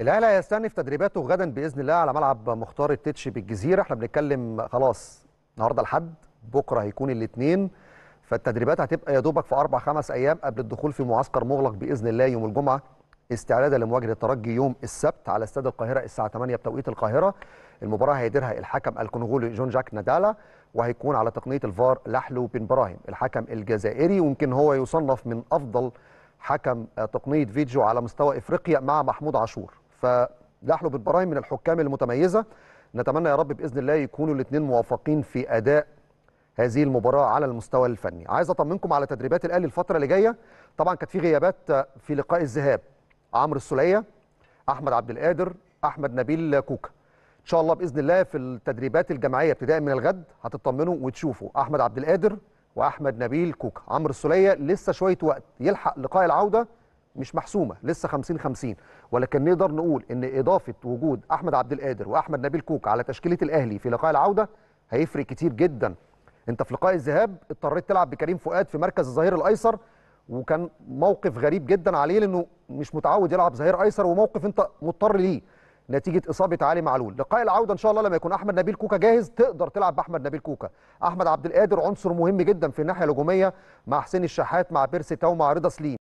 الاهلي هيستأنف تدريباته غدا باذن الله على ملعب مختار التتش بالجزيره احنا بنتكلم خلاص النهارده الحد بكره هيكون الاثنين فالتدريبات هتبقى يا دوبك في اربع خمس ايام قبل الدخول في معسكر مغلق باذن الله يوم الجمعه استعدادا لمواجهه الترجي يوم السبت على استاد القاهره الساعه 8 بتوقيت القاهره المباراه هيديرها الحكم الكونغولي جون جاك نادالا وهيكون على تقنيه الفار لحلو بن براهيم الحكم الجزائري ويمكن هو يصنف من افضل حكم تقنيه فيديو على مستوى افريقيا مع محمود عاشور فنحن بالبرايم من الحكام المتميزه نتمنى يا رب باذن الله يكونوا الاثنين موافقين في اداء هذه المباراه على المستوى الفني عايز اطمنكم على تدريبات الاهلي الفتره اللي جايه طبعا كانت في غيابات في لقاء الذهاب عمرو السلية احمد عبد القادر احمد نبيل كوكا ان شاء الله باذن الله في التدريبات الجماعيه ابتداء من الغد هتطمنوا وتشوفوا احمد عبد القادر واحمد نبيل كوكا عمرو السلية لسه شويه وقت يلحق لقاء العوده مش محسومه لسه 50 50 ولكن نقدر نقول ان اضافه وجود احمد عبد القادر واحمد نبيل كوكا على تشكيله الاهلي في لقاء العوده هيفرق كتير جدا انت في لقاء الذهاب اضطريت تلعب بكريم فؤاد في مركز الظهير الايسر وكان موقف غريب جدا عليه لانه مش متعود يلعب ظهير ايسر وموقف انت مضطر ليه نتيجه اصابه علي معلول لقاء العوده ان شاء الله لما يكون احمد نبيل كوكا جاهز تقدر تلعب باحمد نبيل كوكا احمد عبد القادر عنصر مهم جدا في الناحيه الهجوميه مع حسين الشحات مع بيرسي تاو مع رضا سليم